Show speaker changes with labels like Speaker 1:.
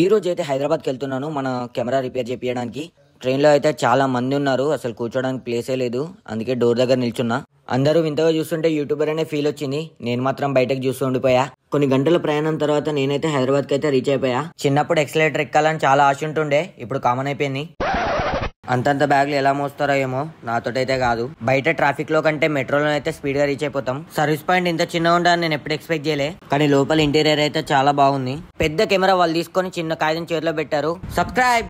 Speaker 1: ఈ రోజు అయితే హైదరాబాద్కి వెళ్తున్నాను మన కెమెరా రిపేర్ చేపించడానికి ట్రైన్లో అయితే చాలా మంది ఉన్నారు అసలు కూర్చోడానికి ప్లేసే లేదు అందుకే డోర్ దగ్గర నిల్చున్నా అందరూ వింతగా చూస్తుంటే యూట్యూబర్ అనే ఫీల్ వచ్చింది నేను మాత్రం బయటకు చూస్తూ ఉండిపోయా కొన్ని గంటల ప్రయాణం తర్వాత నేనైతే హైదరాబాద్కి అయితే రీచ్ అయిపోయా చిన్నప్పుడు ఎక్సలేటర్ ఎక్కాలని చాలా ఆశ ఉంటుండే ఇప్పుడు కామన్ అయిపోయింది అంతంత బ్యాగులు ఎలా మోస్తారో ఏమో నాతోటైతే కాదు బయట ట్రాఫిక్ లో కంటే మెట్రోలో అయితే స్పీడ్ గా రీచ్ అయిపోతాం సర్వీస్ పాయింట్ ఇంత చిన్న ఉండాలని నేను ఎప్పుడు ఎక్స్పెక్ట్ చేయలే కానీ లోపల ఇంటీరియర్ అయితే చాలా బాగుంది పెద్ద కెమెరా వాళ్ళు తీసుకొని చిన్న కాగితం చేతిలో పెట్టారు సబ్స్క్రైబ్